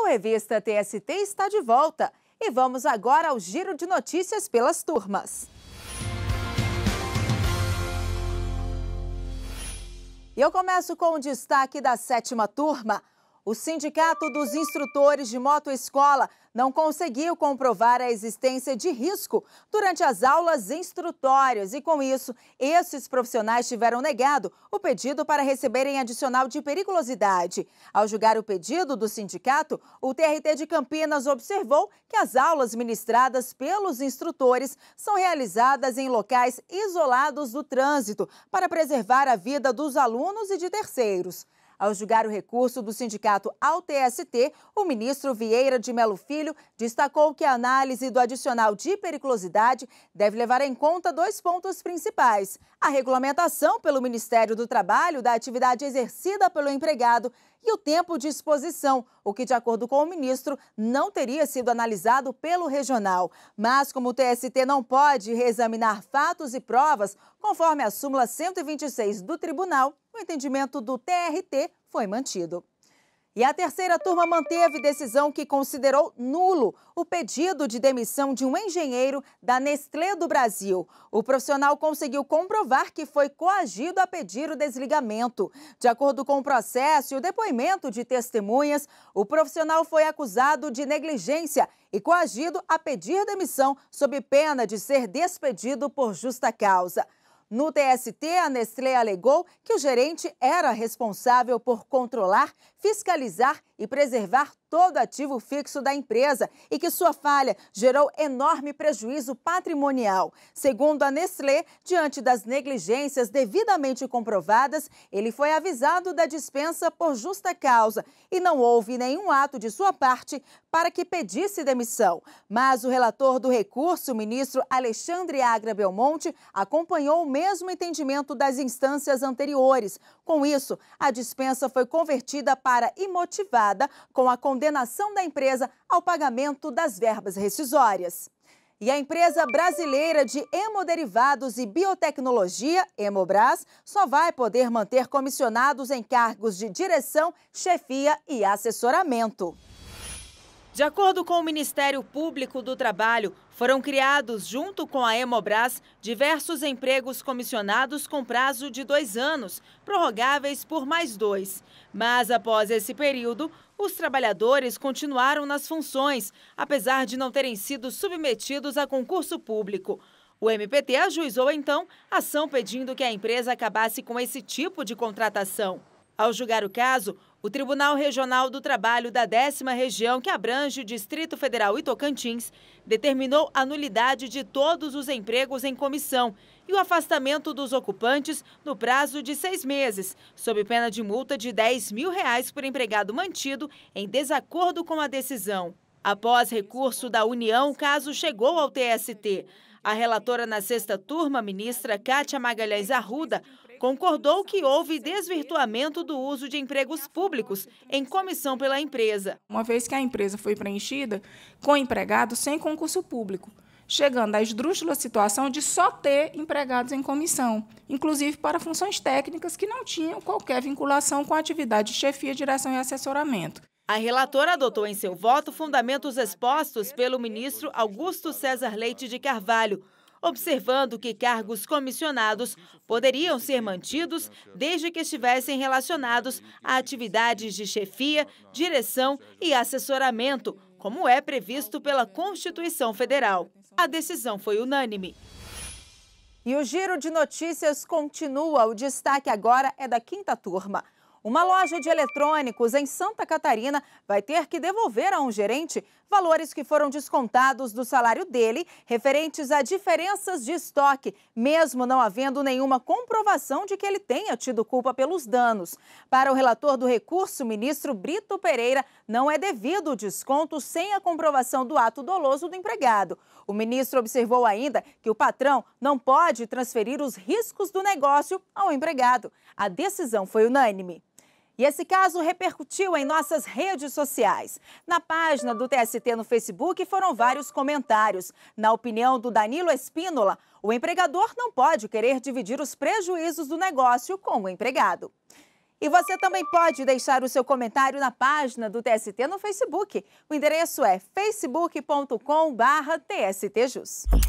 O Revista TST está de volta e vamos agora ao giro de notícias pelas turmas. E eu começo com o destaque da sétima turma. O Sindicato dos Instrutores de Moto Escola não conseguiu comprovar a existência de risco durante as aulas instrutórias e, com isso, esses profissionais tiveram negado o pedido para receberem adicional de periculosidade. Ao julgar o pedido do sindicato, o TRT de Campinas observou que as aulas ministradas pelos instrutores são realizadas em locais isolados do trânsito para preservar a vida dos alunos e de terceiros. Ao julgar o recurso do sindicato ao TST, o ministro Vieira de Melo Filho destacou que a análise do adicional de periculosidade deve levar em conta dois pontos principais: a regulamentação pelo Ministério do Trabalho da atividade exercida pelo empregado e o tempo de exposição, o que, de acordo com o ministro, não teria sido analisado pelo regional. Mas, como o TST não pode reexaminar fatos e provas, conforme a súmula 126 do tribunal, o entendimento do TRT foi mantido. E a terceira turma manteve decisão que considerou nulo o pedido de demissão de um engenheiro da Nestlé do Brasil. O profissional conseguiu comprovar que foi coagido a pedir o desligamento. De acordo com o processo e o depoimento de testemunhas, o profissional foi acusado de negligência e coagido a pedir demissão sob pena de ser despedido por justa causa. No TST, a Nestlé alegou que o gerente era responsável por controlar, fiscalizar e preservar todo ativo fixo da empresa e que sua falha gerou enorme prejuízo patrimonial. Segundo a Nestlé, diante das negligências devidamente comprovadas, ele foi avisado da dispensa por justa causa e não houve nenhum ato de sua parte para que pedisse demissão. Mas o relator do recurso, o ministro Alexandre Agra Belmonte, acompanhou o mesmo entendimento das instâncias anteriores, com isso, a dispensa foi convertida para imotivada com a condenação da empresa ao pagamento das verbas rescisórias. E a empresa brasileira de hemoderivados e biotecnologia, Hemobras, só vai poder manter comissionados em cargos de direção, chefia e assessoramento. De acordo com o Ministério Público do Trabalho, foram criados, junto com a Emobras diversos empregos comissionados com prazo de dois anos, prorrogáveis por mais dois. Mas, após esse período, os trabalhadores continuaram nas funções, apesar de não terem sido submetidos a concurso público. O MPT ajuizou, então, ação pedindo que a empresa acabasse com esse tipo de contratação. Ao julgar o caso, o Tribunal Regional do Trabalho da 10 Região, que abrange o Distrito Federal e Tocantins, determinou a nulidade de todos os empregos em comissão e o afastamento dos ocupantes no prazo de seis meses, sob pena de multa de 10 mil reais por empregado mantido em desacordo com a decisão. Após recurso da União, o caso chegou ao TST. A relatora na sexta turma, ministra Cátia Magalhães Arruda, concordou que houve desvirtuamento do uso de empregos públicos em comissão pela empresa. Uma vez que a empresa foi preenchida com empregados sem concurso público, chegando à esdrúxula situação de só ter empregados em comissão, inclusive para funções técnicas que não tinham qualquer vinculação com a atividade de chefia, direção e assessoramento. A relatora adotou em seu voto fundamentos expostos pelo ministro Augusto César Leite de Carvalho, observando que cargos comissionados poderiam ser mantidos desde que estivessem relacionados a atividades de chefia, direção e assessoramento, como é previsto pela Constituição Federal. A decisão foi unânime. E o giro de notícias continua. O destaque agora é da quinta turma. Uma loja de eletrônicos em Santa Catarina vai ter que devolver a um gerente valores que foram descontados do salário dele, referentes a diferenças de estoque, mesmo não havendo nenhuma comprovação de que ele tenha tido culpa pelos danos. Para o relator do recurso, ministro Brito Pereira, não é devido o desconto sem a comprovação do ato doloso do empregado. O ministro observou ainda que o patrão não pode transferir os riscos do negócio ao empregado. A decisão foi unânime. E esse caso repercutiu em nossas redes sociais. Na página do TST no Facebook foram vários comentários. Na opinião do Danilo Espínola, o empregador não pode querer dividir os prejuízos do negócio com o empregado. E você também pode deixar o seu comentário na página do TST no Facebook. O endereço é facebook.com/tstjus.